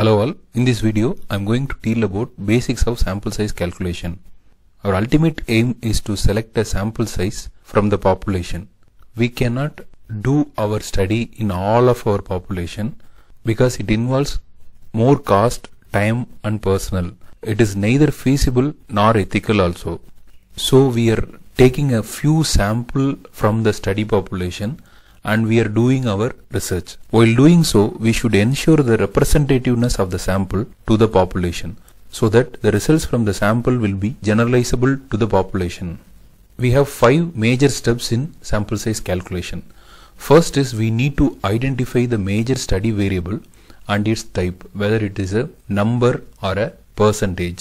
Hello all, in this video I am going to deal about basics of sample size calculation. Our ultimate aim is to select a sample size from the population. We cannot do our study in all of our population because it involves more cost, time and personal. It is neither feasible nor ethical also. So we are taking a few sample from the study population and we are doing our research. While doing so, we should ensure the representativeness of the sample to the population so that the results from the sample will be generalizable to the population. We have five major steps in sample size calculation. First is we need to identify the major study variable and its type, whether it is a number or a percentage.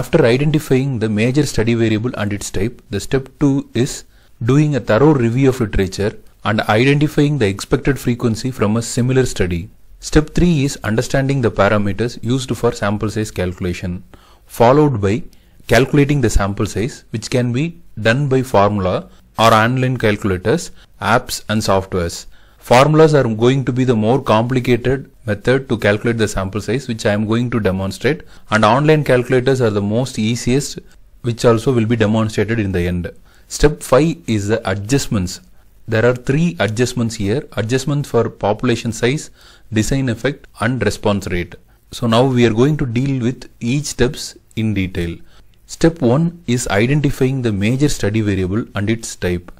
After identifying the major study variable and its type, the step 2 is doing a thorough review of literature and identifying the expected frequency from a similar study. Step 3 is understanding the parameters used for sample size calculation, followed by calculating the sample size, which can be done by formula or online calculators, apps and softwares. Formulas are going to be the more complicated method to calculate the sample size, which I am going to demonstrate, and online calculators are the most easiest, which also will be demonstrated in the end. Step 5 is the adjustments there are three adjustments here. Adjustment for population size, design effect and response rate. So now we are going to deal with each steps in detail. Step 1 is identifying the major study variable and its type.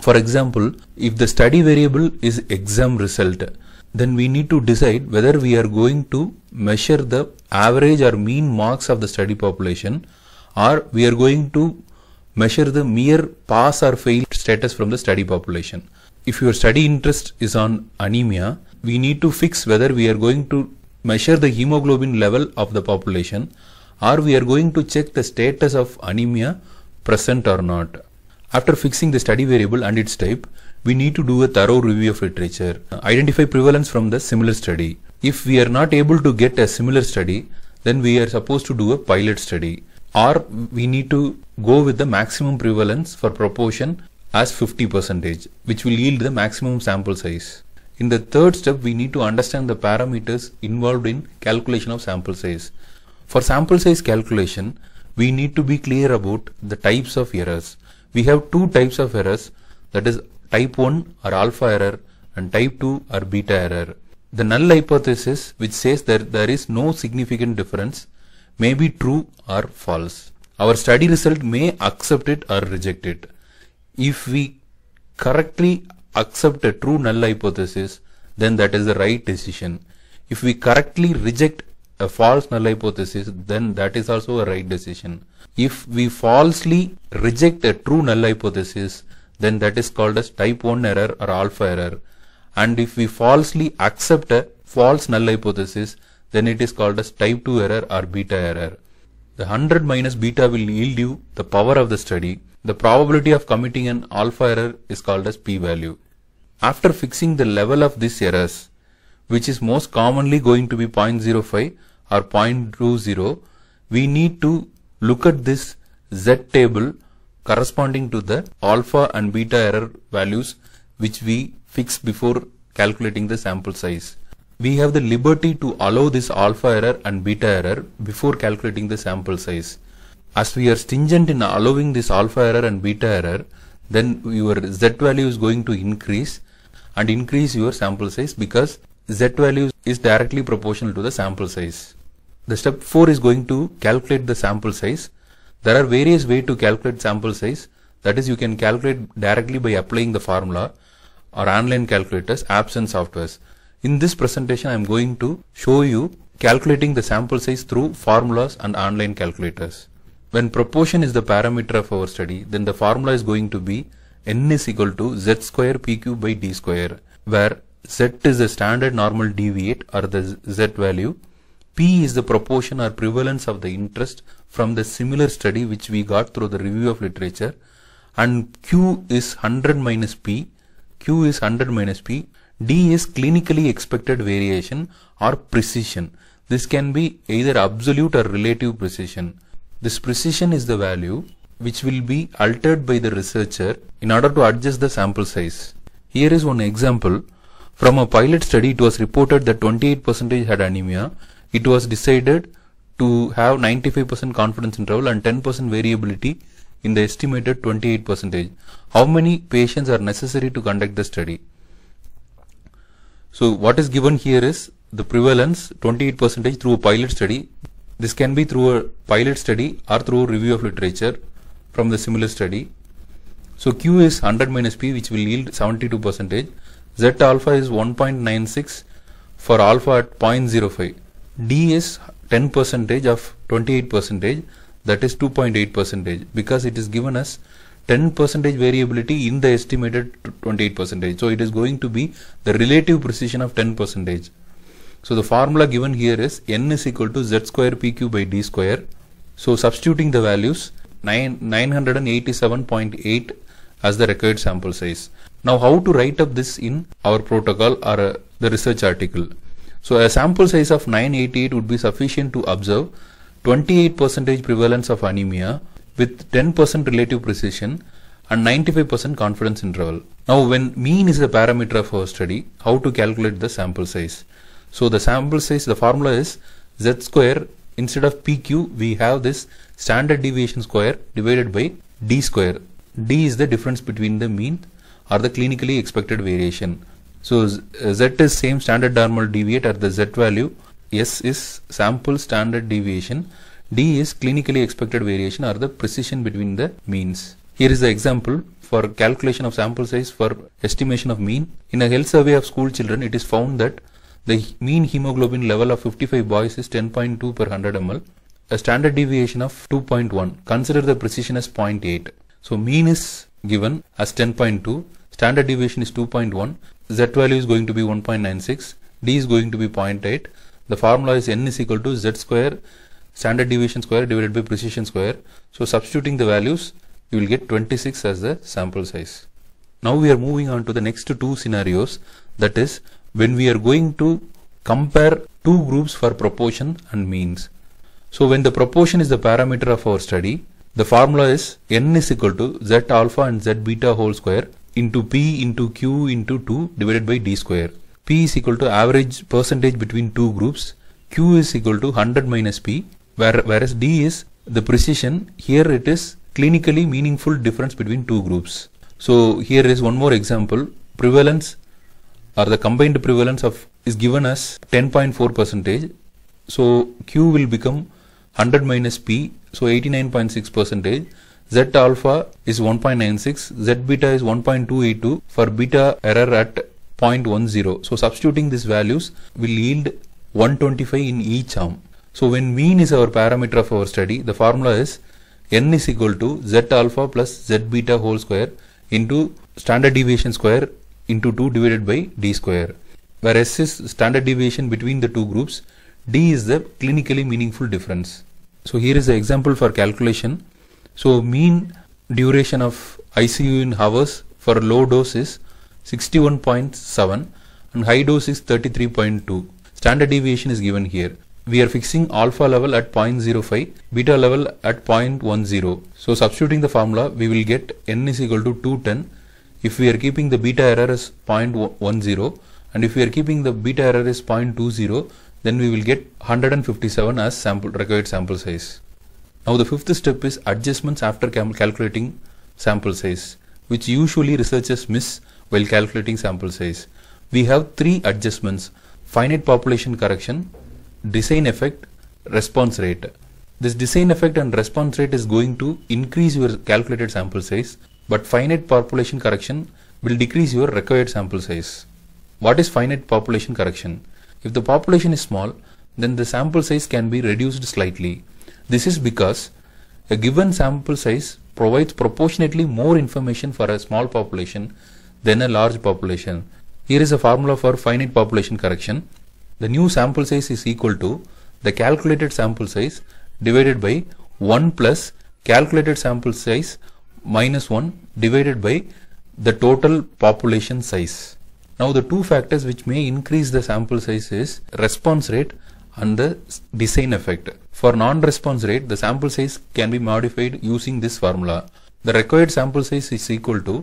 For example, if the study variable is exam result, then we need to decide whether we are going to measure the average or mean marks of the study population or we are going to measure the mere pass or fail status from the study population. If your study interest is on anemia, we need to fix whether we are going to measure the hemoglobin level of the population or we are going to check the status of anemia present or not. After fixing the study variable and its type, we need to do a thorough review of literature, identify prevalence from the similar study. If we are not able to get a similar study, then we are supposed to do a pilot study or we need to go with the maximum prevalence for proportion as 50 percentage which will yield the maximum sample size. In the third step we need to understand the parameters involved in calculation of sample size. For sample size calculation we need to be clear about the types of errors. We have two types of errors that is type 1 or alpha error and type 2 or beta error. The null hypothesis which says that there is no significant difference may be true or false. Our study result may accept it or reject it. If we correctly accept a true null hypothesis, then that is the right decision. If we correctly reject a false null hypothesis, then that is also a right decision. If we falsely reject a true null hypothesis, then that is called as type 1 error or alpha error. And if we falsely accept a false null hypothesis, then it is called as type 2 error or beta error. The 100 minus beta will yield you the power of the study. The probability of committing an alpha error is called as p-value. After fixing the level of these errors, which is most commonly going to be 0.05 or 0.20, we need to look at this z table corresponding to the alpha and beta error values which we fix before calculating the sample size we have the liberty to allow this alpha error and beta error before calculating the sample size. As we are stringent in allowing this alpha error and beta error, then your z value is going to increase and increase your sample size because z value is directly proportional to the sample size. The step 4 is going to calculate the sample size. There are various ways to calculate sample size. That is, you can calculate directly by applying the formula or online calculators, apps and softwares. In this presentation, I am going to show you calculating the sample size through formulas and online calculators. When proportion is the parameter of our study, then the formula is going to be n is equal to z square p q by d square, where z is the standard normal deviate or the z value, p is the proportion or prevalence of the interest from the similar study which we got through the review of literature, and q is 100 minus p, q is 100 minus p D is clinically expected variation or precision. This can be either absolute or relative precision. This precision is the value which will be altered by the researcher in order to adjust the sample size. Here is one example. From a pilot study, it was reported that 28% had anemia. It was decided to have 95% confidence interval and 10% variability in the estimated 28%. How many patients are necessary to conduct the study? So what is given here is the prevalence 28 percentage through a pilot study. This can be through a pilot study or through review of literature from the similar study. So Q is 100 minus P which will yield 72 percentage. Z alpha is 1.96 for alpha at 0.05. D is 10 percentage of 28 percentage that is 2.8 percentage because it is given as 10 percentage variability in the estimated 28 percentage. So it is going to be the relative precision of 10 percentage. So the formula given here is n is equal to z square pq by d square. So substituting the values 9, 987.8 as the required sample size. Now how to write up this in our protocol or uh, the research article. So a sample size of 988 would be sufficient to observe 28 percentage prevalence of anemia with 10% relative precision and 95% confidence interval. Now when mean is the parameter of our study, how to calculate the sample size. So the sample size, the formula is z square instead of pq we have this standard deviation square divided by d square. d is the difference between the mean or the clinically expected variation. So z uh, is same standard normal deviate or the z value, s is sample standard deviation D is clinically expected variation or the precision between the means. Here is the example for calculation of sample size for estimation of mean. In a health survey of school children, it is found that the mean hemoglobin level of 55 boys is 10.2 per 100 ml, a standard deviation of 2.1. Consider the precision as 0.8. So mean is given as 10.2, standard deviation is 2.1, z value is going to be 1.96, d is going to be 0.8. The formula is n is equal to z square standard deviation square divided by precision square. So substituting the values, you will get 26 as the sample size. Now we are moving on to the next two scenarios. That is, when we are going to compare two groups for proportion and means. So when the proportion is the parameter of our study, the formula is n is equal to z alpha and z beta whole square into p into q into 2 divided by d square. p is equal to average percentage between two groups, q is equal to 100 minus p where, whereas D is the precision. Here it is clinically meaningful difference between two groups. So here is one more example. Prevalence or the combined prevalence of is given as 10.4 percentage. So Q will become 100 minus P, so 89.6 percentage. Z alpha is 1.96, Z beta is 1.282 for beta error at 0.10. So substituting these values will yield 125 in each arm. So when mean is our parameter of our study, the formula is n is equal to z alpha plus z beta whole square into standard deviation square into 2 divided by d square where s is standard deviation between the two groups d is the clinically meaningful difference so here is the example for calculation so mean duration of ICU in hours for low dose is 61.7 and high dose is 33.2 standard deviation is given here we are fixing alpha level at 0.05, beta level at 0.10. So substituting the formula, we will get n is equal to 210. If we are keeping the beta error as 0.10 and if we are keeping the beta error as 0.20, then we will get 157 as sample required sample size. Now the fifth step is adjustments after cal calculating sample size, which usually researchers miss while calculating sample size. We have three adjustments, finite population correction, design effect, response rate. This design effect and response rate is going to increase your calculated sample size, but finite population correction will decrease your required sample size. What is finite population correction? If the population is small, then the sample size can be reduced slightly. This is because a given sample size provides proportionately more information for a small population than a large population. Here is a formula for finite population correction the new sample size is equal to the calculated sample size divided by 1 plus calculated sample size minus 1 divided by the total population size. Now the two factors which may increase the sample size is response rate and the design effect. For non-response rate, the sample size can be modified using this formula. The required sample size is equal to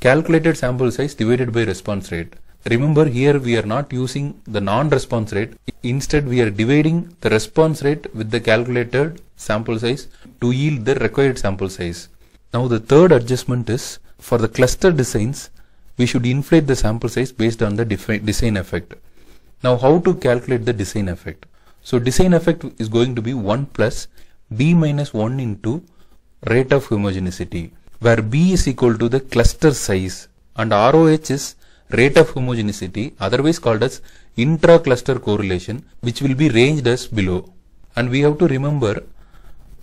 calculated sample size divided by response rate. Remember here we are not using the non-response rate. Instead we are dividing the response rate with the calculated sample size to yield the required sample size. Now the third adjustment is for the cluster designs we should inflate the sample size based on the design effect. Now how to calculate the design effect? So design effect is going to be 1 plus b minus 1 into rate of homogeneity where b is equal to the cluster size and ROH is rate of homogeneity otherwise called as intra-cluster correlation which will be ranged as below. And we have to remember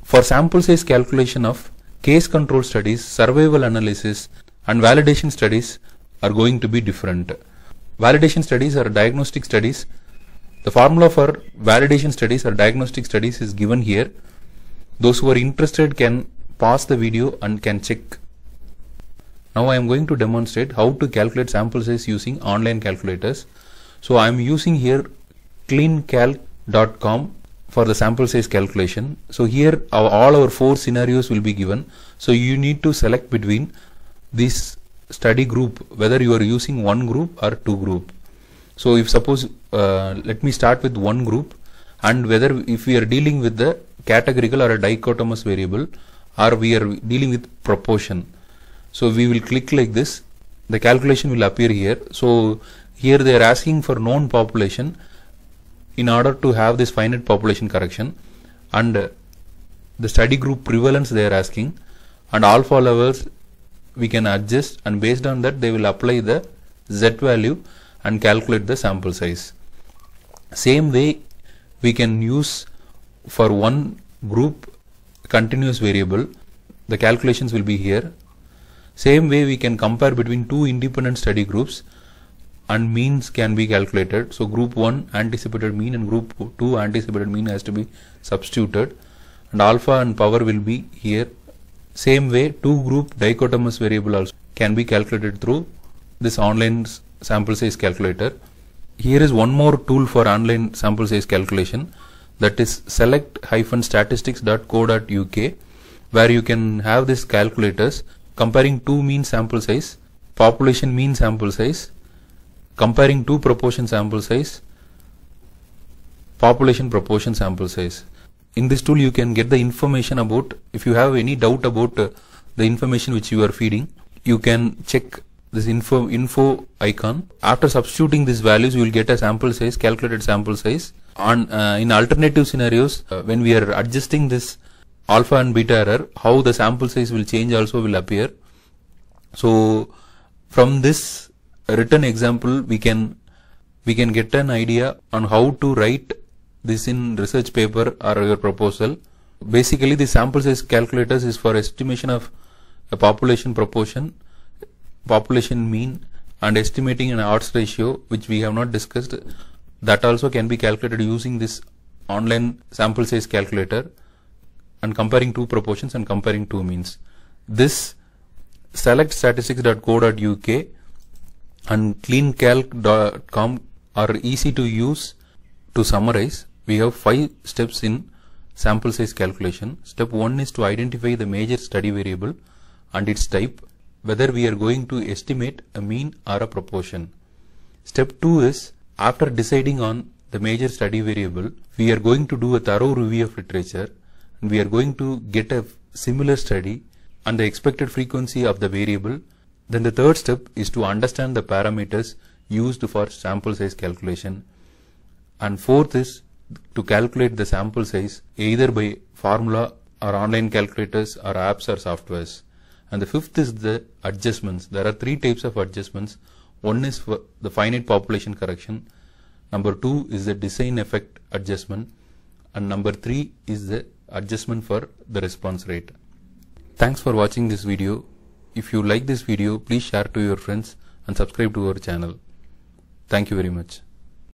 for sample size calculation of case control studies, survival analysis and validation studies are going to be different. Validation studies are diagnostic studies. The formula for validation studies or diagnostic studies is given here. Those who are interested can pause the video and can check now I am going to demonstrate how to calculate sample size using online calculators. So I am using here cleancalc.com for the sample size calculation. So here our, all our four scenarios will be given. So you need to select between this study group whether you are using one group or two group. So if suppose uh, let me start with one group and whether if we are dealing with the categorical or a dichotomous variable or we are dealing with proportion. So we will click like this. The calculation will appear here. So here they are asking for known population in order to have this finite population correction and uh, the study group prevalence they are asking and alpha levels we can adjust and based on that they will apply the z value and calculate the sample size. Same way we can use for one group continuous variable the calculations will be here same way we can compare between two independent study groups and means can be calculated. So group 1 anticipated mean and group 2 anticipated mean has to be substituted and alpha and power will be here. Same way two group dichotomous variable also can be calculated through this online sample size calculator. Here is one more tool for online sample size calculation that is select-statistics.co.uk where you can have these calculators comparing two mean sample size, population mean sample size, comparing two proportion sample size, population proportion sample size. In this tool you can get the information about, if you have any doubt about uh, the information which you are feeding, you can check this info info icon after substituting these values you will get a sample size calculated sample size on uh, in alternative scenarios uh, when we are adjusting this alpha and beta error, how the sample size will change also will appear. So from this written example, we can we can get an idea on how to write this in research paper or your proposal. Basically, the sample size calculators is for estimation of a population proportion, population mean, and estimating an odds ratio, which we have not discussed. That also can be calculated using this online sample size calculator and comparing two proportions and comparing two means. This select statistics.co.uk and cleancalc.com are easy to use to summarize. We have five steps in sample size calculation. Step one is to identify the major study variable and its type, whether we are going to estimate a mean or a proportion. Step two is after deciding on the major study variable, we are going to do a thorough review of literature we are going to get a similar study and the expected frequency of the variable. Then the third step is to understand the parameters used for sample size calculation. And fourth is to calculate the sample size either by formula or online calculators or apps or softwares. And the fifth is the adjustments. There are three types of adjustments. One is for the finite population correction. Number two is the design effect adjustment. And number three is the adjustment for the response rate. Thanks for watching this video. If you like this video, please share to your friends and subscribe to our channel. Thank you very much.